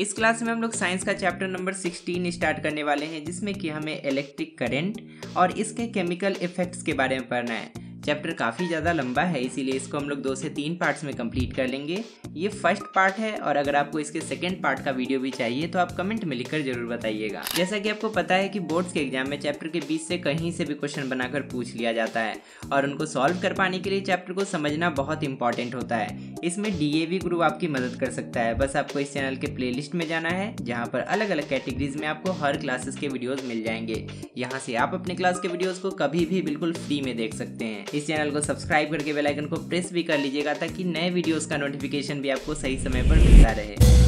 इस क्लास में हम लोग साइंस का चैप्टर नंबर 16 स्टार्ट करने वाले हैं जिसमें कि हमें इलेक्ट्रिक करंट और इसके केमिकल इफेक्ट्स के बारे में पढ़ना है चैप्टर काफ़ी ज़्यादा लंबा है इसीलिए इसको हम लोग दो से तीन पार्ट्स में कंप्लीट कर लेंगे ये फर्स्ट पार्ट है और अगर आपको इसके सेकेंड पार्ट का वीडियो भी चाहिए तो आप कमेंट में लिखकर जरूर बताइएगा जैसा कि आपको पता है कि बोर्ड्स के एग्जाम में चैप्टर के बीच से कहीं से भी क्वेश्चन बनाकर पूछ लिया जाता है और उनको सॉल्व कर पाने के लिए चैप्टर को समझना बहुत इंपॉर्टेंट होता है इसमें वी ग्रुप आपकी मदद कर सकता है बस आपको इस चैनल के लिस्ट में जाना है जहाँ पर अलग अलग कैटेगरीज में आपको हर क्लासेस के वीडियोज मिल जाएंगे यहाँ से आप अपने क्लास के वीडियोज को कभी भी बिल्कुल फ्री में देख सकते हैं इस चैनल को सब्सक्राइब करके बेलाइकन को प्रेस भी कर लीजिएगा ताकि नए वीडियोज का नोटिफिकेशन भी आपको सही समय पर मिलता रहे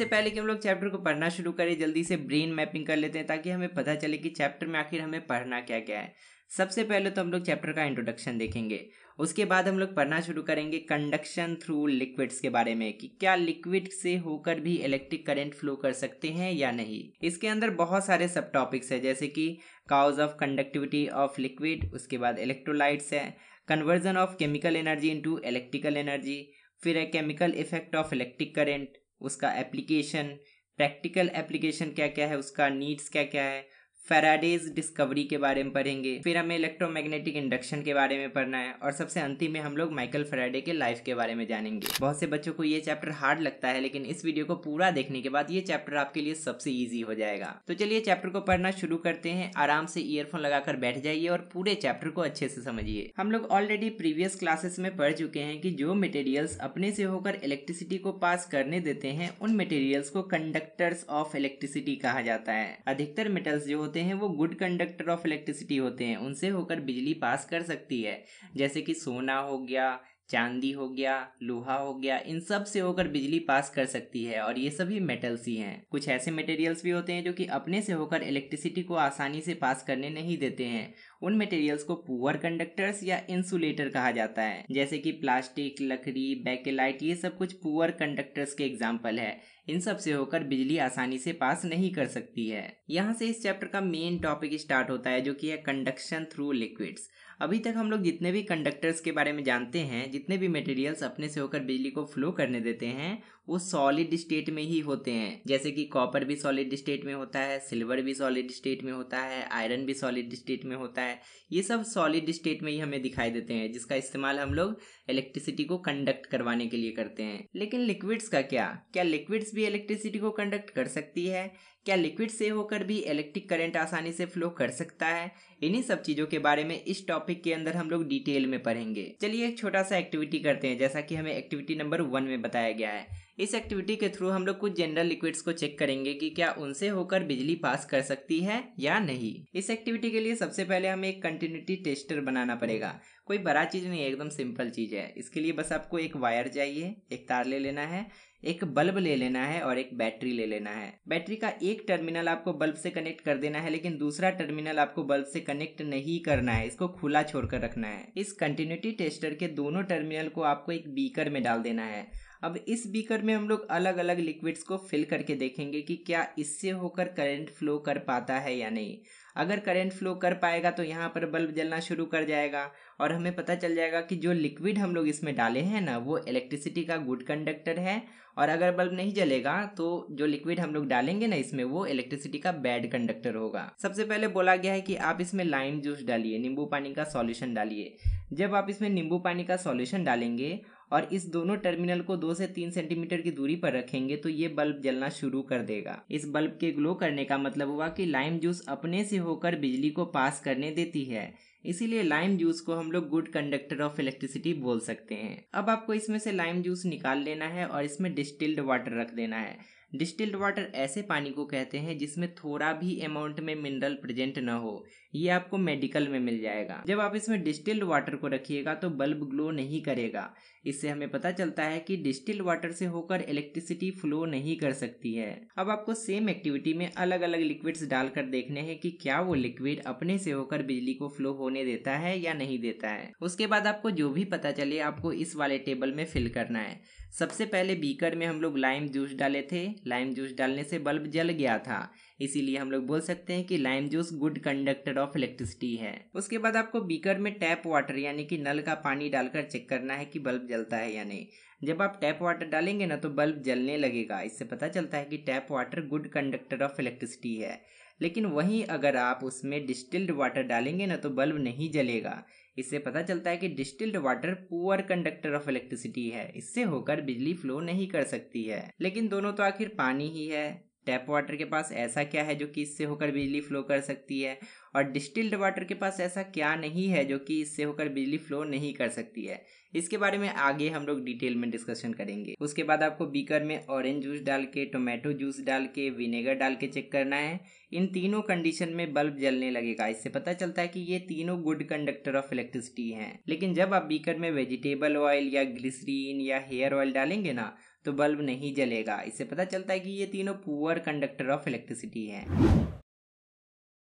इससे पहले कि हम लोग चैप्टर को पढ़ना शुरू करें जल्दी से ब्रेन मैपिंग कर लेते हैं ताकि हमें पता चले कि चैप्टर में आखिर हमें पढ़ना क्या क्या है सबसे पहले तो हम लोग चैप्टर का इंट्रोडक्शन देखेंगे उसके बाद हम लोग पढ़ना शुरू करेंगे कंडक्शन थ्रू लिक्विड्स के बारे में कि क्या लिक्विड से होकर भी इलेक्ट्रिक करंट फ्लो कर सकते हैं या नहीं इसके अंदर बहुत सारे सब टॉपिक्स है जैसे कि cause of conductivity of liquid उसके बाद इलेक्ट्रोलाइट्स है conversion of chemical energy into electrical energy फिर है chemical effect of electric current उसका एप्लीकेशन प्रैक्टिकल एप्लीकेशन क्या क्या है उसका नीड्स क्या क्या है फेराडेज डिस्कवरी के बारे में पढ़ेंगे फिर हमें इलेक्ट्रोमैग्नेटिक इंडक्शन के बारे में पढ़ना है और सबसे अंतिम में हम लोग माइकल फेराडे के लाइफ के बारे में जानेंगे बहुत से बच्चों को ये चैप्टर हार्ड लगता है लेकिन इस वीडियो को पूरा देखने के बाद ये चैप्टर आपके लिए सबसे ईजी हो जाएगा तो चलिए चैप्टर को पढ़ना शुरू करते हैं आराम से ईयरफोन लगाकर बैठ जाइए और पूरे चैप्टर को अच्छे से समझिए हम लोग ऑलरेडी प्रीवियस क्लासेस में पढ़ चुके हैं की जो मेटेरियल्स अपने से होकर इलेक्ट्रिसिटी को पास करने देते हैं उन मेटेरियल्स को कंडक्टर्स ऑफ इलेक्ट्रिसिटी कहा जाता है अधिकतर मेटल्स जो होते हैं वो गुड कंडक्टर ऑफ इलेक्ट्रिसिटी होते हैं उनसे होकर बिजली पास कर सकती है जैसे कि सोना हो गया चांदी हो गया लोहा हो गया इन सब से होकर बिजली पास कर सकती है और ये सभी मेटल्स ही हैं कुछ ऐसे मटेरियल्स भी होते हैं जो कि अपने से होकर इलेक्ट्रिसिटी को आसानी से पास करने नहीं देते हैं उन मटेरियल्स को पुअर कंडक्टर्स या इंसुलेटर कहा जाता है जैसे कि प्लास्टिक लकड़ी बैकेलाइट ये सब कुछ पुअर कंडक्टर्स के एग्जाम्पल है इन सब से होकर बिजली आसानी से पास नहीं कर सकती है यहाँ से इस चैप्टर का मेन टॉपिक स्टार्ट होता है जो कि है कंडक्शन थ्रू लिक्विड्स अभी तक हम लोग जितने भी कंडक्टर्स के बारे में जानते हैं जितने भी मटेरियल्स अपने से होकर बिजली को फ्लो करने देते हैं वो सॉलिड स्टेट में ही होते हैं जैसे कि कॉपर भी सॉलिड स्टेट में होता है सिल्वर भी सॉलिड स्टेट में होता है आयरन भी सॉलिड स्टेट में होता है ये सब सॉलिड स्टेट में ही हमें दिखाई देते हैं जिसका इस्तेमाल हम लोग इलेक्ट्रिसिटी को कंडक्ट करवाने के लिए करते हैं लेकिन लिक्विड्स का क्या क्या लिक्विड्स भी इलेक्ट्रिसिटी को कंडक्ट कर सकती है क्या लिक्विड से होकर भी इलेक्ट्रिक करंट आसानी से फ्लो कर सकता है इन्हीं सब चीजों के बारे में इस टॉपिक के अंदर हम लोग डिटेल में पढ़ेंगे चलिए एक छोटा सा एक्टिविटी करते हैं जैसा कि हमें एक्टिविटी नंबर वन में बताया गया है इस एक्टिविटी के थ्रू हम लोग कुछ जनरल लिक्विड्स को चेक करेंगे कि क्या उनसे होकर बिजली पास कर सकती है या नहीं इस एक्टिविटी के लिए सबसे पहले हमें एक कंटिन्यूटी टेस्टर बनाना पड़ेगा कोई बड़ा चीज नहीं है एकदम सिंपल चीज है इसके लिए बस आपको एक वायर चाहिए एक तार ले लेना है एक बल्ब ले लेना है और एक बैटरी ले लेना है बैटरी का एक टर्मिनल आपको बल्ब से कनेक्ट कर देना है लेकिन दूसरा टर्मिनल आपको बल्ब से कनेक्ट नहीं करना है इसको खुला छोड़कर रखना है इस कंटिन्यूटी टेस्टर के दोनों टर्मिनल को आपको एक बीकर में डाल देना है अब इस बीकर में हम लोग अलग अलग लिक्विड्स को फिल करके देखेंगे कि क्या इससे होकर करंट फ्लो कर पाता है या नहीं अगर करंट फ्लो कर पाएगा तो यहाँ पर बल्ब जलना शुरू कर जाएगा और हमें पता चल जाएगा कि जो लिक्विड हम लोग इसमें डाले हैं ना वो इलेक्ट्रिसिटी का गुड कंडक्टर है और अगर बल्ब नहीं जलेगा तो जो लिक्विड हम लोग डालेंगे ना इसमें वो इलेक्ट्रिसिटी का बैड कंडक्टर होगा सबसे पहले बोला गया है कि आप इसमें लाइम जूस डालिए नींबू पानी का सॉल्यूशन डालिए जब आप इसमें नींबू पानी का सॉल्यूशन डालेंगे और इस दोनों टर्मिनल को दो से तीन सेंटीमीटर की दूरी पर रखेंगे तो ये बल्ब जलना शुरू कर देगा इस बल्ब के ग्लो करने का मतलब हुआ कि लाइम जूस अपने से होकर बिजली को पास करने देती है इसीलिए लाइम जूस को हम लोग गुड कंडक्टर ऑफ इलेक्ट्रिसिटी बोल सकते हैं अब आपको इसमें से लाइम जूस निकाल लेना है और इसमें डिस्टिल्ड वाटर रख देना है डिस्टिल्ड वाटर ऐसे पानी को कहते हैं जिसमें थोड़ा भी अमाउंट में मिनरल प्रेजेंट न हो ये आपको मेडिकल में मिल जाएगा जब आप इसमें डिस्टिल्ड वाटर को रखिएगा तो बल्ब ग्लो नहीं करेगा इससे हमें पता चलता है कि डिस्टिल वाटर से होकर इलेक्ट्रिसिटी फ्लो नहीं कर सकती है अब आपको सेम एक्टिविटी में अलग अलग लिक्विड्स डालकर देखने हैं कि क्या वो लिक्विड अपने से होकर बिजली को फ्लो होने देता है या नहीं देता है उसके बाद आपको जो भी पता चले आपको इस वाले टेबल में फिल करना है सबसे पहले बीकर में हम लोग लाइम जूस डाले थे लाइम जूस डालने से बल्ब जल गया था इसीलिए हम लोग बोल सकते हैं कि lime juice good conductor of electricity है उसके बाद आपको बीकर में टैप वाटर यानी कि नल का पानी डालकर चेक करना है कि बल्ब जलता है या नहीं जब आप टैप वाटर डालेंगे ना तो बल्ब जलने लगेगा इससे पता चलता है कि tap water good conductor of electricity है लेकिन वहीं अगर आप उसमें डिस्टिल्ड वाटर डालेंगे ना तो बल्ब नहीं जलेगा इससे पता चलता है कि distilled water poor conductor of electricity है इससे होकर बिजली फ्लो नहीं कर सकती है लेकिन दोनों तो आखिर पानी ही है टैप वाटर के पास ऐसा क्या है जो कि इससे होकर बिजली फ्लो कर सकती है और डिस्टिल्ड वाटर के पास ऐसा क्या नहीं है जो कि इससे होकर बिजली फ्लो नहीं कर सकती है इसके बारे में आगे हम लोग डिटेल में डिस्कशन करेंगे उसके बाद आपको बीकर में ऑरेंज जूस डाल के टोमेटो जूस डाल के विनेगर डाल के चेक करना है इन तीनों कंडीशन में बल्ब जलने लगेगा इससे पता चलता है कि ये तीनों गुड कंडक्टर ऑफ इलेक्ट्रिसिटी हैं लेकिन जब आप बीकर में वेजिटेबल ऑयल या ग्लिसरीन या हेयर ऑयल डालेंगे ना तो बल्ब नहीं जलेगा इससे पता चलता है कि ये तीनों पुअर कंडक्टर ऑफ इलेक्ट्रिसिटी हैं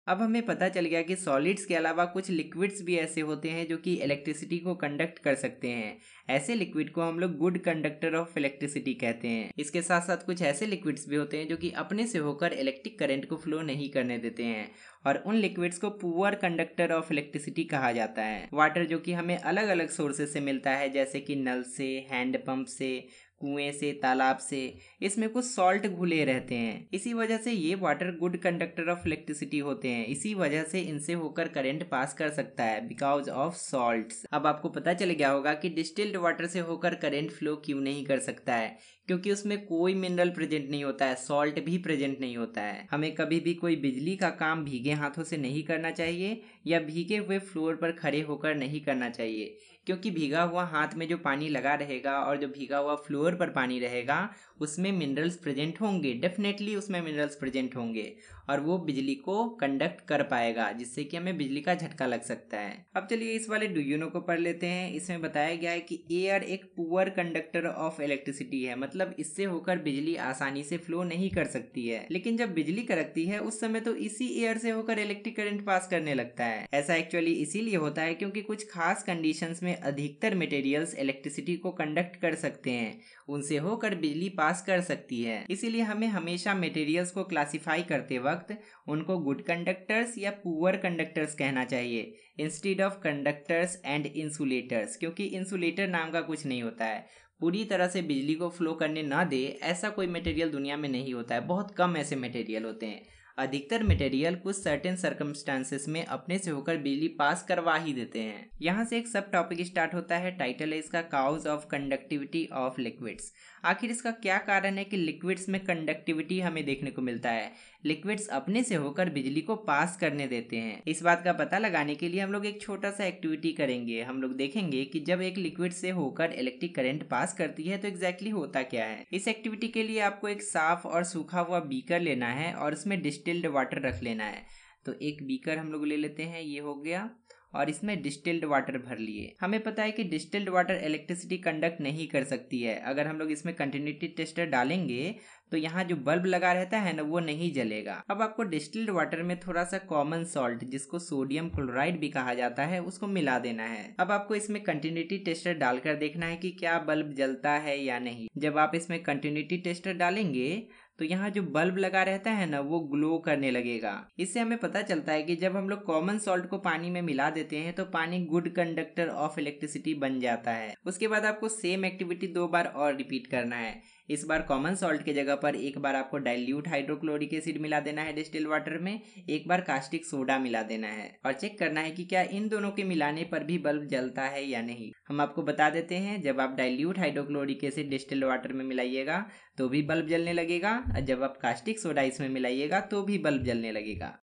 अब हमें पता चल गया कि सॉलिड्स के अलावा कुछ लिक्विड्स भी ऐसे होते हैं जो कि इलेक्ट्रिसिटी को कंडक्ट कर सकते हैं ऐसे लिक्विड को हम लोग गुड कंडक्टर ऑफ इलेक्ट्रिसिटी कहते हैं इसके साथ साथ कुछ ऐसे लिक्विड्स भी होते हैं जो कि अपने से होकर इलेक्ट्रिक करंट को फ्लो नहीं करने देते हैं और उन लिक्विड्स को पुअर कंडक्टर ऑफ इलेक्ट्रिसिटी कहा जाता है वाटर जो कि हमें अलग अलग सोर्सेज से मिलता है जैसे कि नल से हैंडपम्प से कुएं से तालाब से इसमें कुछ सॉल्ट घुले रहते हैं इसी वजह से ये water good conductor of electricity होते हैं इसी वजह से इनसे होकर करंट पास कर सकता है बिकॉज ऑफ सॉल्ट अब आपको पता चल गया होगा कि डिस्टिल्ड वाटर से होकर करंट फ्लो क्यों नहीं कर सकता है क्योंकि उसमें कोई मिनरल प्रेजेंट नहीं होता है सॉल्ट भी प्रेजेंट नहीं होता है हमें कभी भी कोई बिजली का काम भीगे हाथों से नहीं करना चाहिए या भीगे हुए फ्लोर पर खड़े होकर नहीं करना चाहिए क्योंकि भीगा हुआ हाथ में जो पानी लगा रहेगा और जो भीगा हुआ फ्लोर पर पानी रहेगा उसमें मिनरल्स प्रेजेंट होंगे डेफिनेटली उसमें मिनरल्स प्रेजेंट होंगे और वो बिजली को कंडक्ट कर पाएगा जिससे कि हमें बिजली का झटका लग सकता है अब चलिए इस वाले नो को पढ़ लेते हैं इसमें बताया गया है कि एयर एक पुअर कंडक्टर ऑफ इलेक्ट्रिसिटी है मतलब इससे होकर बिजली आसानी से फ्लो नहीं कर सकती है लेकिन जब बिजली करकती है उस समय तो इसी एयर से होकर इलेक्ट्रिक करंट पास करने लगता है ऐसा एक्चुअली इसीलिए होता है क्योंकि कुछ खास कंडीशन में अधिकतर मटेरियल्स इलेक्ट्रिसिटी को कंडक्ट कर सकते हैं उनसे होकर बिजली पास पास कर सकती है इसीलिए हमें हमेशा मटेरियल्स को क्लासिफाई करते वक्त उनको गुड कंडक्टर्स या पुअर कंडक्टर्स कहना चाहिए instead of conductors and insulators क्योंकि इंसुलेटर नाम का कुछ नहीं होता है पूरी तरह से बिजली को फ्लो करने ना दे ऐसा कोई मटेरियल दुनिया में नहीं होता है बहुत कम ऐसे मटेरियल होते हैं अधिकतर मटेरियल कुछ सर्टेन सर्कमस्टांसेस में अपने से होकर बिजली पास करवा ही देते हैं यहाँ से एक सब टॉपिक स्टार्ट होता है टाइटल है इसका cause of conductivity of liquids आखिर इसका क्या कारण है कि लिक्विड्स में कंडक्टिविटी हमें देखने को मिलता है लिक्विड्स अपने से होकर बिजली को पास करने देते हैं इस बात का पता लगाने के लिए हम लोग एक छोटा सा एक्टिविटी करेंगे हम लोग देखेंगे कि जब एक लिक्विड से होकर इलेक्ट्रिक करंट पास करती है तो एग्जैक्टली exactly होता क्या है इस एक्टिविटी के लिए आपको एक साफ और सूखा हुआ बीकर लेना है और उसमें डिस्टिल्ड वाटर रख लेना है तो एक बीकर हम लोग ले लेते हैं ये हो गया और इसमें डिस्टिल्ड वाटर भर लिए हमें पता है कि डिस्टिल्ड वाटर इलेक्ट्रिसिटी कंडक्ट नहीं कर सकती है अगर हम लोग इसमें कंटिन्यूटी टेस्टर डालेंगे तो यहाँ जो बल्ब लगा रहता है ना वो नहीं जलेगा अब आपको डिस्टिल्ड वाटर में थोड़ा सा कॉमन सॉल्ट जिसको सोडियम क्लोराइड भी कहा जाता है उसको मिला देना है अब आपको इसमें कंटिन्यूटी टेस्टर डालकर देखना है कि क्या बल्ब जलता है या नहीं जब आप इसमें कंटिन्यूटी टेस्टर डालेंगे तो यहाँ जो बल्ब लगा रहता है ना वो ग्लो करने लगेगा इससे हमें पता चलता है कि जब हम लोग कॉमन सॉल्ट को पानी में मिला देते हैं तो पानी गुड कंडक्टर ऑफ इलेक्ट्रिसिटी बन जाता है उसके बाद आपको सेम एक्टिविटी दो बार और रिपीट करना है इस बार कॉमन सॉल्ट के जगह पर एक बार आपको डाइल्यूट हाइड्रोक्लोरिक एसिड मिला देना है डिस्टिल वाटर में एक बार कास्टिक सोडा मिला देना है और चेक करना है कि क्या इन दोनों के मिलाने पर भी बल्ब जलता है या नहीं हम आपको बता देते हैं जब आप dilute hydrochloric acid distil water में मिलाइएगा तो भी बल्ब जलने लगेगा और जब आप कास्टिक सोडा इसमें मिलाइएगा तो भी बल्ब जलने लगेगा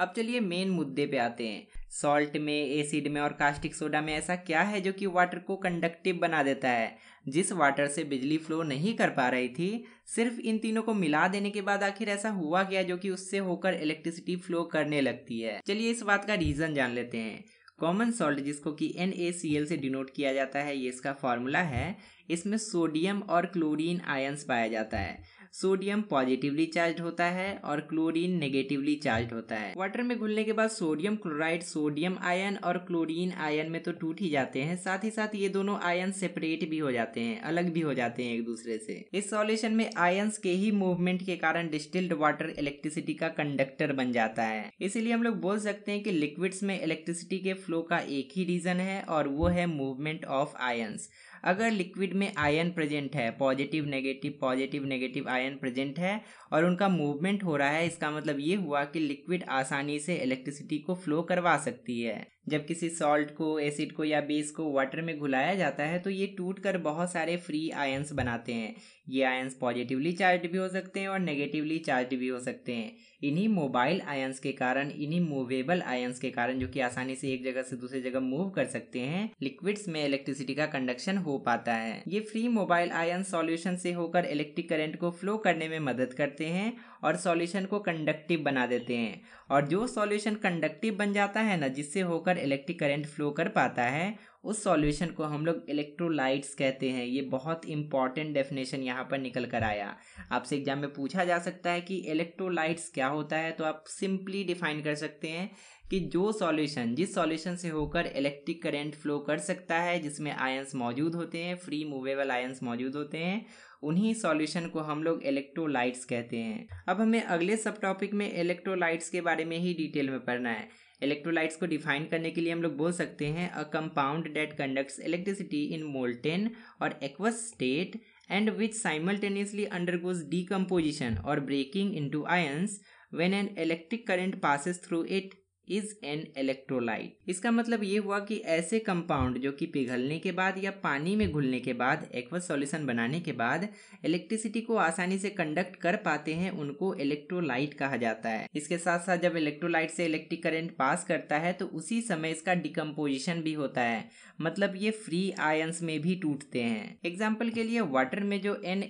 अब चलिए मेन मुद्दे पे आते हैं सॉल्ट में एसिड में और कास्टिक सोडा में ऐसा क्या है जो कि वाटर को कंडक्टिव बना देता है जिस वाटर से बिजली फ्लो नहीं कर पा रही थी सिर्फ इन तीनों को मिला देने के बाद आखिर ऐसा हुआ क्या जो कि उससे होकर इलेक्ट्रिसिटी फ्लो करने लगती है चलिए इस बात का रीजन जान लेते हैं कॉमन सॉल्ट जिसको कि एन से डिनोट किया जाता है ये इसका फॉर्मूला है इसमें सोडियम और क्लोरीन आयंस पाया जाता है सोडियम पॉजिटिवली चार्ज होता है और क्लोरीन नेगेटिवली चार्ज होता है वाटर में घुलने के बाद सोडियम क्लोराइड सोडियम आयन और क्लोरीन आयन में तो टूट ही जाते हैं साथ ही साथ ये दोनों आयन सेपरेट भी हो जाते हैं अलग भी हो जाते हैं एक दूसरे से इस सॉल्यूशन में आयन्स के ही मूवमेंट के कारण डिस्टिल्ड वाटर इलेक्ट्रिसिटी का कंडक्टर बन जाता है इसीलिए हम लोग बोल सकते हैं कि लिक्विड्स में इलेक्ट्रिसिटी के फ्लो का एक ही रीजन है और वो है मूवमेंट ऑफ आयन्स अगर लिक्विड में आयन प्रेजेंट है positive negative positive negative ion present है और उनका मूवमेंट हो रहा है इसका मतलब ये हुआ कि लिक्विड आसानी से इलेक्ट्रिसिटी को फ्लो करवा सकती है जब किसी सॉल्ट को एसिड को या बेस को वाटर में घुलाया जाता है तो ये टूट कर बहुत सारे फ्री आयंस बनाते हैं ये आयंस पॉजिटिवली चार्ज भी हो सकते हैं और नेगेटिवली चार्ज भी हो सकते हैं इन्हीं मोबाइल आयंस के कारण इन्हीं मूवेबल आयंस के कारण जो कि आसानी से एक जगह से दूसरी जगह मूव कर सकते हैं लिक्विड्स में इलेक्ट्रिसिटी का कंडक्शन हो पाता है ये फ्री मोबाइल आयन सॉल्यूशन से होकर इलेक्ट्रिक करंट को फ्लो करने में मदद करते करते हैं और सॉल्यूशन को कंडक्टिव बना देते हैं और जो सॉल्यूशन कंडक्टिव बन जाता है ना जिससे होकर इलेक्ट्रिक करंट फ्लो कर पाता है उस सॉल्यूशन को हम लोग इलेक्ट्रोलाइट्स कहते हैं ये बहुत इंपॉर्टेंट डेफिनेशन यहाँ पर निकल कर आया आपसे एग्जाम में पूछा जा सकता है कि इलेक्ट्रोलाइट्स क्या होता है तो आप सिंपली डिफाइन कर सकते हैं कि जो सॉल्यूशन जिस सॉल्यूशन से होकर इलेक्ट्रिक करंट फ्लो कर सकता है जिसमें आयंस मौजूद होते हैं फ्री मूवेबल आयंस मौजूद होते हैं उन्हीं सॉल्यूशन को हम लोग इलेक्ट्रोलाइट्स कहते हैं अब हमें अगले सब टॉपिक में इलेक्ट्रोलाइट्स के बारे में ही डिटेल में पढ़ना है इलेक्ट्रोलाइट्स को डिफाइन करने के लिए हम लोग बोल सकते हैं a compound that conducts electricity in molten और aqueous state and which simultaneously undergoes decomposition और breaking to ions when an electric current passes through it is an electrolyte इसका मतलब ये हुआ कि ऐसे कंपाउंड जो कि पिघलने के बाद या पानी में घुलने के बाद एक्वस सॉल्यूशन बनाने के बाद इलेक्ट्रिसिटी को आसानी से कंडक्ट कर पाते हैं उनको इलेक्ट्रोलाइट कहा जाता है इसके साथ साथ जब इलेक्ट्रोलाइट से इलेक्ट्रिक करेंट पास करता है तो उसी समय इसका डिकम्पोजिशन भी होता है मतलब ये फ्री आयंस में भी टूटते हैं एग्जाम्पल के लिए वाटर में जो एन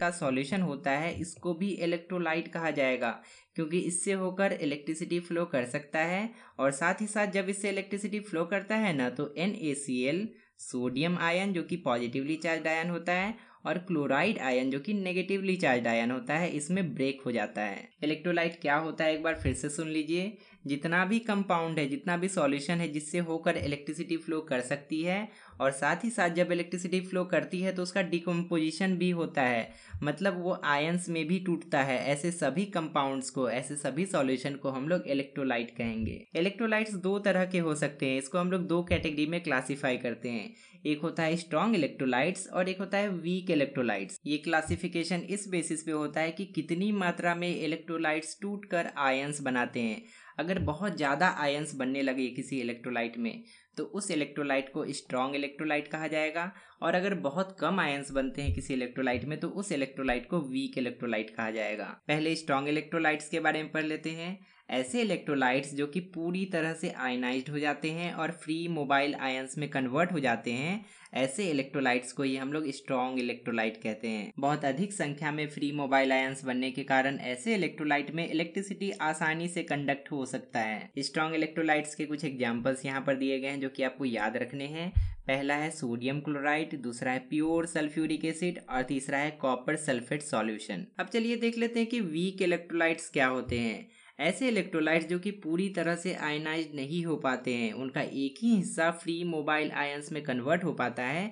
का सॉल्यूशन होता है इसको भी इलेक्ट्रोलाइट कहा जाएगा क्योंकि इससे होकर इलेक्ट्रिसिटी फ्लो कर सकता है और साथ ही साथ जब इससे इलेक्ट्रिसिटी फ्लो करता है ना तो एन सोडियम आयन जो कि पॉजिटिवली चार्ज आयन होता है और क्लोराइड आयन जो कि नेगेटिवली चार्ज आयन होता है इसमें ब्रेक हो जाता है इलेक्ट्रोलाइट क्या होता है एक बार फिर से सुन लीजिए जितना भी कंपाउंड है जितना भी सॉल्यूशन है जिससे होकर इलेक्ट्रिसिटी फ्लो कर सकती है और साथ ही साथ जब इलेक्ट्रिसिटी फ्लो करती है तो उसका डिकम्पोजिशन भी होता है मतलब वो आयंस में भी टूटता है ऐसे सभी कंपाउंड्स को ऐसे सभी सॉल्यूशन को हम लोग इलेक्ट्रोलाइट कहेंगे इलेक्ट्रोलाइट्स दो तरह के हो सकते हैं इसको हम लोग दो कैटेगरी में क्लासीफाई करते हैं एक होता है स्ट्रॉन्ग इलेक्ट्रोलाइट्स और एक होता है वीक इलेक्ट्रोलाइट्स ये क्लासिफिकेशन इस बेसिस पे होता है कि कितनी मात्रा में इलेक्ट्रोलाइट्स टूट कर आयंस बनाते हैं अगर बहुत ज़्यादा आयंस बनने लगे किसी इलेक्ट्रोलाइट में तो उस इलेक्ट्रोलाइट को स्ट्रॉन्ग इलेक्ट्रोलाइट कहा जाएगा और अगर बहुत कम आयंस बनते हैं किसी इलेक्ट्रोलाइट में तो उस इलेक्ट्रोलाइट को वीक इलेक्ट्रोलाइट कहा जाएगा पहले स्ट्रॉन्ग इलेक्ट्रोलाइट्स के बारे में पढ़ लेते हैं ऐसे इलेक्ट्रोलाइट्स जो कि पूरी तरह से आयनाइज हो जाते हैं और फ्री मोबाइल आयंस में कन्वर्ट हो जाते हैं ऐसे इलेक्ट्रोलाइट्स को ही हम लोग स्ट्रॉन्ग इलेक्ट्रोलाइट कहते हैं बहुत अधिक संख्या में फ्री मोबाइल आयंस बनने के कारण ऐसे इलेक्ट्रोलाइट में इलेक्ट्रिसिटी आसानी से कंडक्ट हो सकता है स्ट्रॉन्ग इलेक्ट्रोलाइट्स के कुछ एग्जाम्पल्स यहाँ पर दिए गए हैं जो कि आपको याद रखने हैं पहला है सोडियम क्लोराइड दूसरा है प्योर सल्फ्यूरिक एसिड और तीसरा है कॉपर सल्फेट सॉल्यूशन अब चलिए देख लेते हैं कि वीक इलेक्ट्रोलाइट्स क्या होते हैं ऐसे इलेक्ट्रोलाइट्स जो कि पूरी तरह से आयनाइज नहीं हो पाते हैं उनका एक ही हिस्सा फ्री मोबाइल आयंस में कन्वर्ट हो पाता है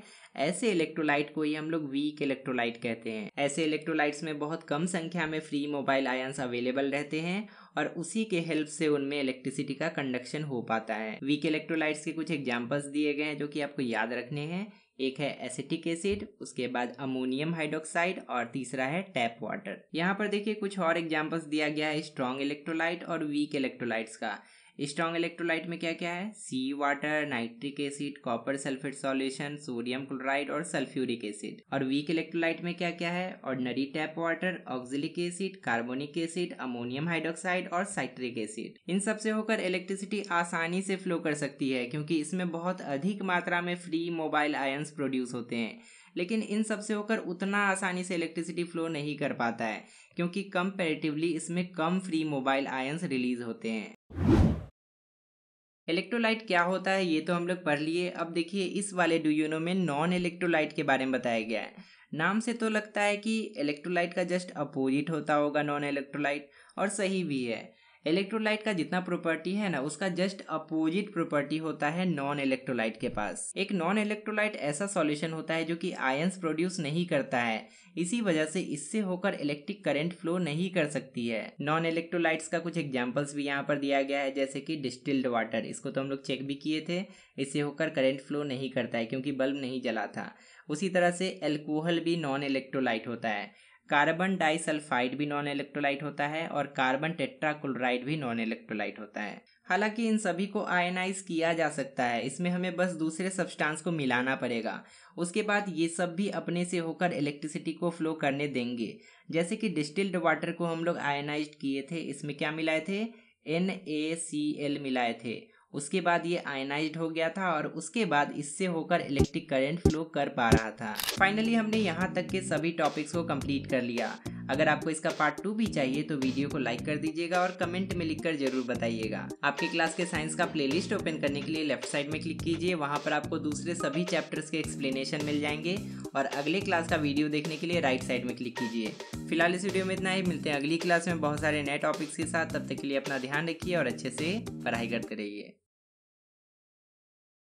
ऐसे इलेक्ट्रोलाइट को ही हम लोग वीक इलेक्ट्रोलाइट कहते हैं ऐसे इलेक्ट्रोलाइट्स में बहुत कम संख्या में फ्री मोबाइल आयंस अवेलेबल रहते हैं और उसी के हेल्प से उनमें इलेक्ट्रिसिटी का कंडक्शन हो पाता है वीक इलेक्ट्रोलाइट्स के कुछ एग्जाम्पल्स दिए गए हैं जो कि आपको याद रखने हैं एक है एसिटिक एसिड उसके बाद अमोनियम हाइड्रोक्साइड और तीसरा है टैप वाटर यहाँ पर देखिए कुछ और एग्जाम्पल्स दिया गया है स्ट्रॉन्ग इलेक्ट्रोलाइट और वीक इलेक्ट्रोलाइट्स का स्ट्रॉन्ग इलेक्ट्रोलाइट में क्या क्या है sea water nitric acid copper sulphate solution sodium chloride और सल्फ्यूरिक एसिड और वीक इलेक्ट्रोलाइट में क्या क्या है ordinary tap water oxalic acid carbonic acid ammonium hydroxide और साइट्रिक एसिड इन सबसे होकर इलेक्ट्रिसिटी आसानी से फ्लो कर सकती है क्योंकि इसमें बहुत अधिक मात्रा में फ्री मोबाइल आयन्स प्रोड्यूस होते हैं लेकिन इन सब से होकर उतना आसानी से इलेक्ट्रिसिटी फ्लो नहीं कर पाता है क्योंकि कंपेरेटिवली इसमें कम फ्री मोबाइल आयन्स रिलीज होते हैं इलेक्ट्रोलाइट क्या होता है ये तो हम लोग पढ़ लिए अब देखिए इस वाले डूयूनो में नॉन इलेक्ट्रोलाइट के बारे में बताया गया है नाम से तो लगता है कि इलेक्ट्रोलाइट का जस्ट अपोजिट होता होगा नॉन इलेक्ट्रोलाइट और सही भी है इलेक्ट्रोलाइट का जितना प्रॉपर्टी है ना उसका जस्ट अपोजिट प्रॉपर्टी होता है नॉन इलेक्ट्रोलाइट के पास एक नॉन इलेक्ट्रोलाइट ऐसा सॉल्यूशन होता है जो कि आयंस प्रोड्यूस नहीं करता है इसी वजह से इससे होकर इलेक्ट्रिक करंट फ्लो नहीं कर सकती है नॉन इलेक्ट्रोलाइट्स का कुछ एग्जाम्पल्स भी यहाँ पर दिया गया है जैसे कि डिस्टिल्ड वाटर इसको तो हम लोग चेक भी किए थे इससे होकर करंट फ्लो नहीं करता है क्योंकि बल्ब नहीं जला था उसी तरह से एल्कोहल भी नॉन इलेक्ट्रोलाइट होता है कार्बन डाइसल्फाइड भी नॉन इलेक्ट्रोलाइट होता है और कार्बन टेट्राक्लोराइड भी नॉन इलेक्ट्रोलाइट होता है हालांकि इन सभी को आयनाइज किया जा सकता है इसमें हमें बस दूसरे सब्सटेंस को मिलाना पड़ेगा उसके बाद ये सब भी अपने से होकर इलेक्ट्रिसिटी को फ्लो करने देंगे जैसे कि डिस्टिल्ड वाटर को हम लोग आयनाइज किए थे इसमें क्या मिलाए थे एन ए सी एल मिलाए थे उसके बाद ये आयनाइज हो गया था और उसके बाद इससे होकर इलेक्ट्रिक करंट फ्लो कर पा रहा था फाइनली हमने यहाँ तक के सभी टॉपिक्स को कंप्लीट कर लिया अगर आपको इसका पार्ट टू भी चाहिए तो वीडियो को लाइक कर दीजिएगा और कमेंट में लिखकर जरूर बताइएगा आपके क्लास के साइंस का प्लेलिस्ट ओपन करने के लिए लेफ्ट साइड में क्लिक कीजिए वहाँ पर आपको दूसरे सभी चैप्टर्स के एक्सप्लेनेशन मिल जाएंगे और अगले क्लास का वीडियो देखने के लिए राइट साइड में क्लिक कीजिए फिलहाल इस वीडियो में इतना ही मिलते हैं अगली क्लास में बहुत सारे नए टॉपिक्स के साथ तब तक के लिए अपना ध्यान रखिए और अच्छे से पढ़ाई करते रहिए